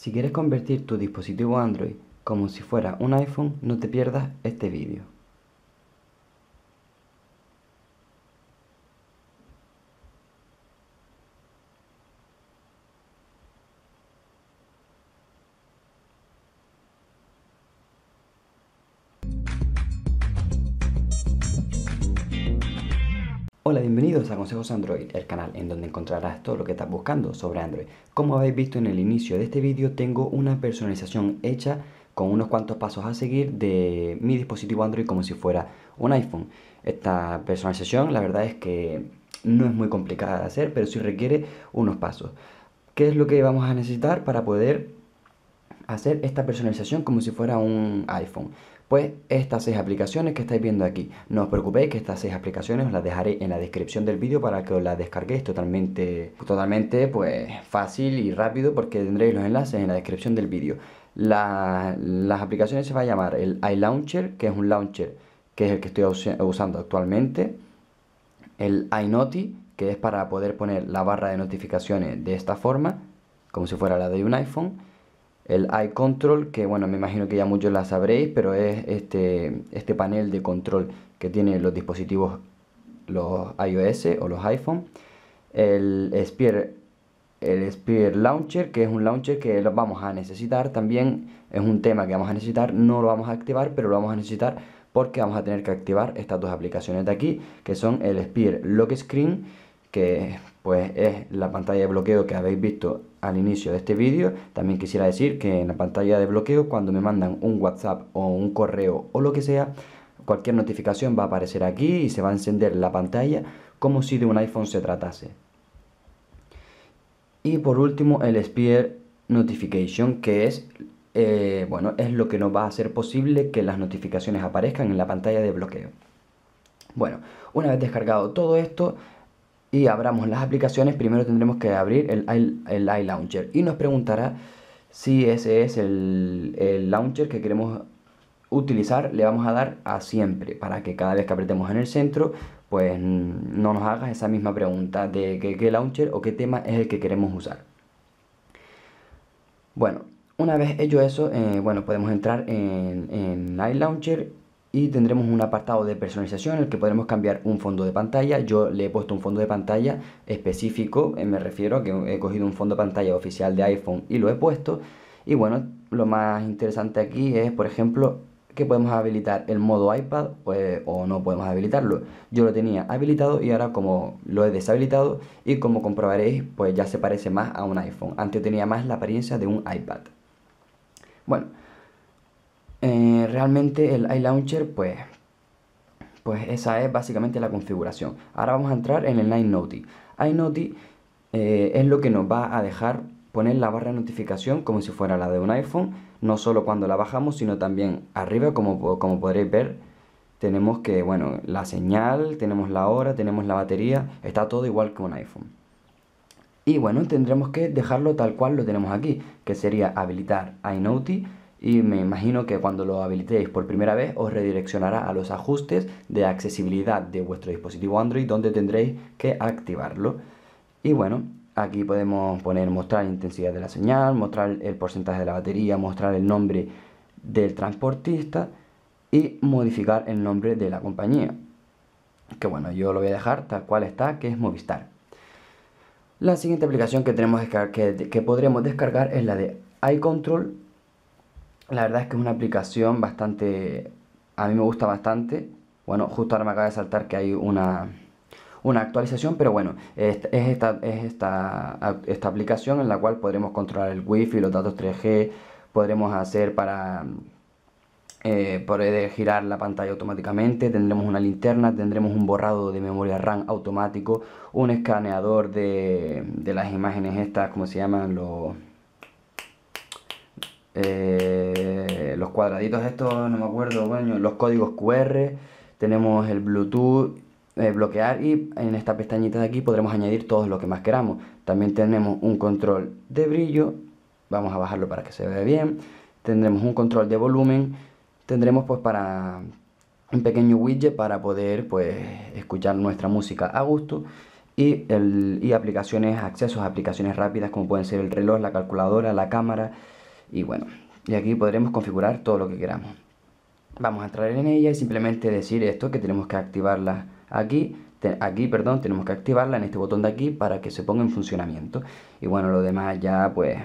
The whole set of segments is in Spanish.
Si quieres convertir tu dispositivo Android como si fuera un iPhone, no te pierdas este vídeo. Hola, bienvenidos a Consejos Android, el canal en donde encontrarás todo lo que estás buscando sobre Android. Como habéis visto en el inicio de este vídeo, tengo una personalización hecha con unos cuantos pasos a seguir de mi dispositivo Android como si fuera un iPhone. Esta personalización la verdad es que no es muy complicada de hacer, pero sí requiere unos pasos. ¿Qué es lo que vamos a necesitar para poder hacer esta personalización como si fuera un iPhone? Pues estas seis aplicaciones que estáis viendo aquí, no os preocupéis que estas seis aplicaciones os las dejaré en la descripción del vídeo para que os las descarguéis totalmente, totalmente pues fácil y rápido porque tendréis los enlaces en la descripción del vídeo. las aplicaciones se va a llamar el iLauncher, que es un launcher que es el que estoy usando actualmente, el iNoti, que es para poder poner la barra de notificaciones de esta forma, como si fuera la de un iPhone, el iControl, que bueno, me imagino que ya muchos la sabréis, pero es este, este panel de control que tienen los dispositivos, los iOS o los iPhone. El Spear, el Spear Launcher, que es un launcher que lo vamos a necesitar también, es un tema que vamos a necesitar, no lo vamos a activar, pero lo vamos a necesitar porque vamos a tener que activar estas dos aplicaciones de aquí, que son el Spear Lock Screen, que pues es la pantalla de bloqueo que habéis visto al inicio de este vídeo, también quisiera decir que en la pantalla de bloqueo, cuando me mandan un WhatsApp o un correo o lo que sea, cualquier notificación va a aparecer aquí y se va a encender la pantalla como si de un iPhone se tratase. Y por último, el Spear Notification, que es, eh, bueno, es lo que nos va a hacer posible que las notificaciones aparezcan en la pantalla de bloqueo. Bueno, una vez descargado todo esto, y abramos las aplicaciones, primero tendremos que abrir el, el, iLauncher y nos preguntará si ese es el, launcher que queremos utilizar. Le vamos a dar a siempre para que cada vez que apretemos en el centro pues mm, no nos hagas esa misma pregunta de qué, launcher o qué tema es el que queremos usar. Bueno, una vez hecho eso, eh, bueno, podemos entrar en, en iLauncher y tendremos un apartado de personalización en el que podremos cambiar un fondo de pantalla. Yo le he puesto un fondo de pantalla específico, eh, me refiero a que he cogido un fondo de pantalla oficial de iPhone y lo he puesto. Y bueno, lo más interesante aquí es, por ejemplo, que podemos habilitar el modo iPad pues, o no podemos habilitarlo. Yo lo tenía habilitado y ahora como lo he deshabilitado y como comprobaréis, pues ya se parece más a un iPhone. Antes tenía más la apariencia de un iPad. Bueno, eh, realmente el iLauncher, pues, pues esa es básicamente la configuración. Ahora vamos a entrar en el iNoti. iNoti eh, es lo que nos va a dejar poner la barra de notificación como si fuera la de un iPhone, no solo cuando la bajamos, sino también arriba, como, como podréis ver, tenemos que, bueno, la señal, tenemos la hora, tenemos la batería, está todo igual que un iPhone. Y bueno, tendremos que dejarlo tal cual lo tenemos aquí, que sería habilitar iNoti y me imagino que cuando lo habilitéis por primera vez os redireccionará a los ajustes de accesibilidad de vuestro dispositivo Android donde tendréis que activarlo. Y bueno, aquí podemos poner mostrar intensidad de la señal, mostrar el porcentaje de la batería, mostrar el nombre del transportista y modificar el nombre de la compañía. Que bueno, yo lo voy a dejar tal cual está, que es Movistar. La siguiente aplicación que, tenemos que, que podremos descargar es la de iControl la verdad es que es una aplicación bastante... A mí me gusta bastante. Bueno, justo ahora me acaba de saltar que hay una, una actualización, pero bueno, es, esta, es esta, esta aplicación en la cual podremos controlar el wifi, los datos 3G, podremos hacer para eh, poder girar la pantalla automáticamente, tendremos una linterna, tendremos un borrado de memoria RAM automático, un escaneador de, de las imágenes estas, como se llaman los eh, los cuadraditos estos, no me acuerdo, bueno, los códigos QR, tenemos el Bluetooth, eh, bloquear y en esta pestañita de aquí podremos añadir todo lo que más queramos. También tenemos un control de brillo, vamos a bajarlo para que se vea bien, tendremos un control de volumen, tendremos pues para un pequeño widget para poder pues escuchar nuestra música a gusto y, el, aplicaciones, accesos a aplicaciones rápidas como pueden ser el reloj, la calculadora, la cámara, y bueno, y aquí podremos configurar todo lo que queramos. Vamos a entrar en ella y simplemente decir esto, que tenemos que activarla aquí, aquí, perdón, tenemos que activarla en este botón de aquí para que se ponga en funcionamiento. Y bueno, lo demás ya pues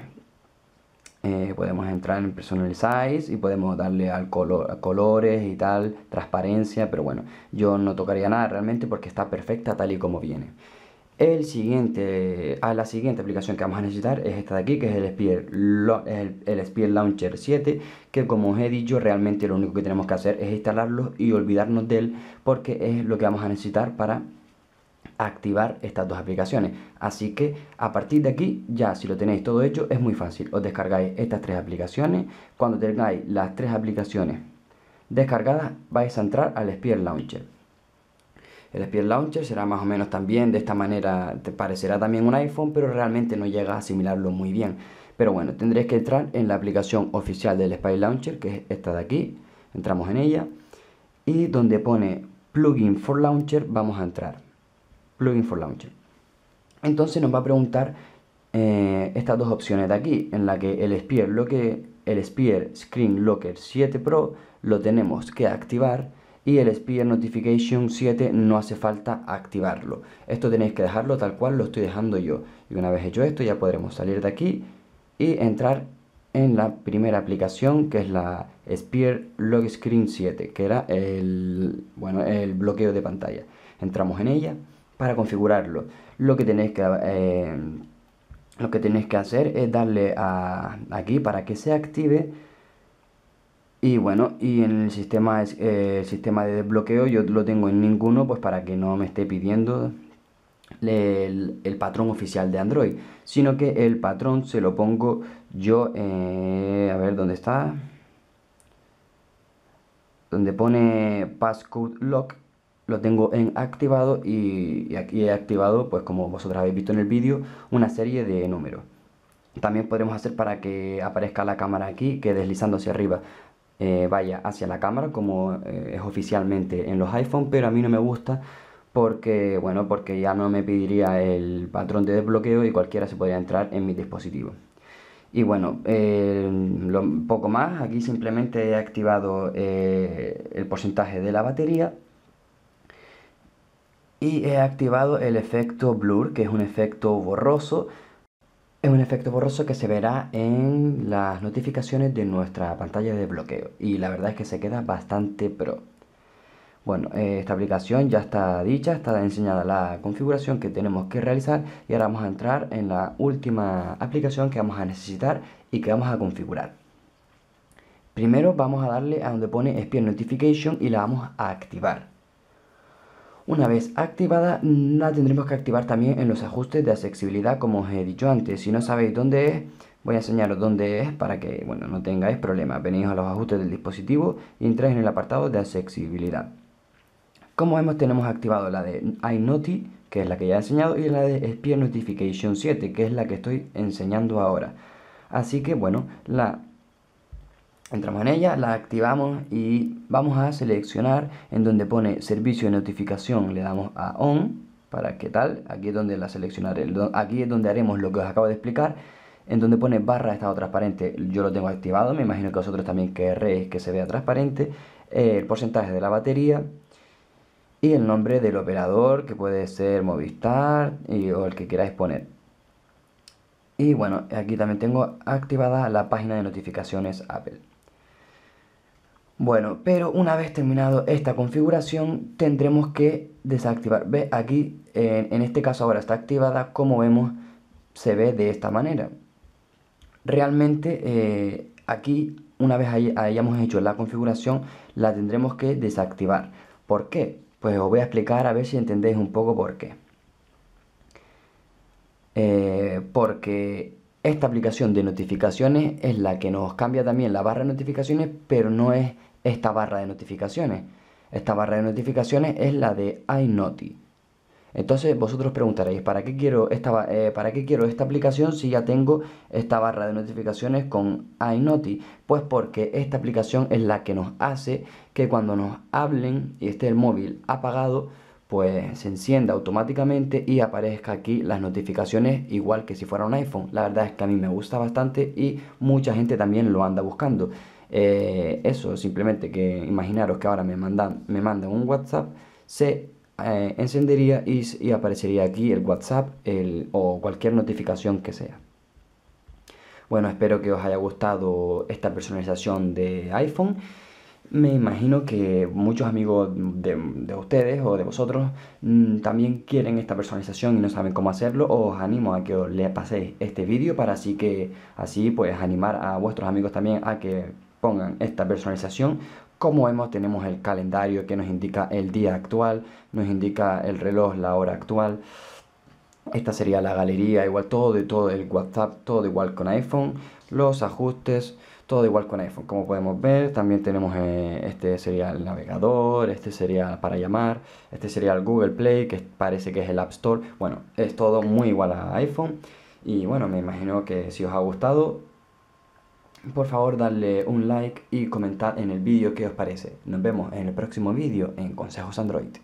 eh, podemos entrar en personal size y podemos darle al color, colores y tal, transparencia, pero bueno, yo no tocaría nada realmente porque está perfecta tal y como viene siguiente, a ah, la siguiente aplicación que vamos a necesitar es esta de aquí, que es el el, el Spear Launcher 7, que como os he dicho, realmente lo único que tenemos que hacer es instalarlo y olvidarnos de él, porque es lo que vamos a necesitar para activar estas dos aplicaciones. Así que a partir de aquí, ya si lo tenéis todo hecho, es muy fácil. Os descargáis estas tres aplicaciones. Cuando tengáis las tres aplicaciones descargadas, vais a entrar al Spear Launcher. El Spy Launcher será más o menos también de esta manera, te parecerá también un iPhone, pero realmente no llega a asimilarlo muy bien. Pero bueno, tendréis que entrar en la aplicación oficial del Spy Launcher, que es esta de aquí. Entramos en ella y donde pone Plugin for Launcher vamos a entrar. Plugin for Launcher. Entonces nos va a preguntar eh, estas dos opciones de aquí, en la que el Spear, lo que, el Spear Screen Locker 7 Pro lo tenemos que activar y el Spear Notification 7 no hace falta activarlo. Esto tenéis que dejarlo tal cual lo estoy dejando yo. Y una vez hecho esto ya podremos salir de aquí y entrar en la primera aplicación que es la Spear Log Screen 7, que era el, bueno, el bloqueo de pantalla. Entramos en ella para configurarlo. Lo que tenéis que... Eh, lo que tenéis que hacer es darle a, aquí para que se active y bueno, y en el sistema, eh, sistema de desbloqueo yo lo tengo en ninguno, pues para que no me esté pidiendo el, patrón oficial de Android, sino que el patrón se lo pongo yo, eh, a ver dónde está, donde pone passcode lock, lo tengo en activado y, aquí he activado, pues como vosotros habéis visto en el vídeo, una serie de números. También podemos hacer para que aparezca la cámara aquí, que deslizando hacia arriba eh, vaya hacia la cámara como eh, es oficialmente en los iPhone, pero a mí no me gusta porque, bueno, porque ya no me pediría el patrón de desbloqueo y cualquiera se podría entrar en mi dispositivo. Y bueno, eh, poco más, aquí simplemente he activado el porcentaje de la batería y he activado el efecto blur, que es un efecto borroso es un efecto borroso que se verá en las notificaciones de nuestra pantalla de bloqueo y la verdad es que se queda bastante pro. Bueno, eh, esta aplicación ya está dicha, está enseñada la configuración que tenemos que realizar y ahora vamos a entrar en la última aplicación que vamos a necesitar y que vamos a configurar. Primero vamos a darle a donde pone Spear Notification y la vamos a activar. Una vez activada, la tendremos que activar también en los ajustes de accesibilidad, como os he dicho antes. Si no sabéis dónde es, voy a enseñaros dónde es para que bueno, no tengáis problemas. Venís a los ajustes del dispositivo y entráis en el apartado de accesibilidad. Como vemos, tenemos activado la de iNoti, que es la que ya he enseñado, y la de Spear Notification 7, que es la que estoy enseñando ahora. Así que, bueno, la Entramos en ella, la activamos y vamos a seleccionar en donde pone servicio de notificación, le damos a on para que tal, aquí es donde la seleccionaré, aquí es donde haremos lo que os acabo de explicar, en donde pone barra de estado transparente, yo lo tengo activado, me imagino que vosotros también querréis que se vea transparente, eh, el porcentaje de la batería y el nombre del operador, que puede ser Movistar o el que queráis poner. Y bueno, aquí también tengo activada la página de notificaciones Apple. Bueno, pero una vez terminado esta configuración tendremos que desactivar. Ve aquí, en, este caso ahora está activada, como vemos se ve de esta manera. Realmente eh, aquí una vez hayamos hecho la configuración la tendremos que desactivar. ¿Por qué? Pues os voy a explicar a ver si entendéis un poco por qué. Eh, porque esta aplicación de notificaciones es la que nos cambia también la barra de notificaciones, pero no es esta barra de notificaciones. Esta barra de notificaciones es la de iNoti. Entonces vosotros preguntaréis, ¿para qué, quiero esta, eh, ¿para qué quiero esta aplicación si ya tengo esta barra de notificaciones con iNoti? Pues porque esta aplicación es la que nos hace que cuando nos hablen y esté el móvil apagado, pues se encienda automáticamente y aparezca aquí las notificaciones igual que si fuera un iPhone. La verdad es que a mí me gusta bastante y mucha gente también lo anda buscando. Eh, eso, simplemente que imaginaros que ahora me mandan, me un WhatsApp, se eh, encendería y, aparecería aquí el WhatsApp o cualquier notificación que sea. Bueno, espero que os haya gustado esta personalización de iPhone. Me imagino que muchos amigos de, ustedes o de vosotros mm, también quieren esta personalización y no saben cómo hacerlo. Os animo a que os le paséis este vídeo para así que así pues animar a vuestros amigos también a que pongan esta personalización como vemos tenemos el calendario que nos indica el día actual, nos indica el reloj, la hora actual. Esta sería la galería, igual todo de todo el WhatsApp, todo igual con iPhone, los ajustes, todo igual con iPhone. Como podemos ver, también tenemos eh, este sería el navegador, este sería para llamar, este sería el Google Play, que parece que es el App Store. Bueno, es todo muy igual a iPhone. Y bueno, me imagino que si os ha gustado, por favor darle un like y comentar en el vídeo qué os parece. Nos vemos en el próximo vídeo en Consejos Android.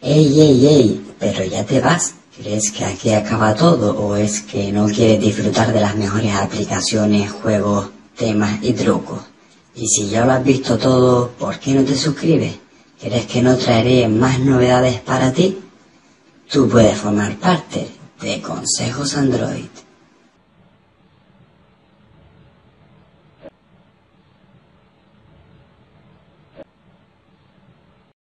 Ey, ey, ey, pero ya te vas. ¿Crees que aquí acaba todo o es que no quieres disfrutar de las mejores aplicaciones, juegos, temas y trucos? Y si ya lo has visto todo, ¿por qué no te suscribes? ¿Crees que no traeré más novedades para ti? Tú puedes formar parte de Consejos Android.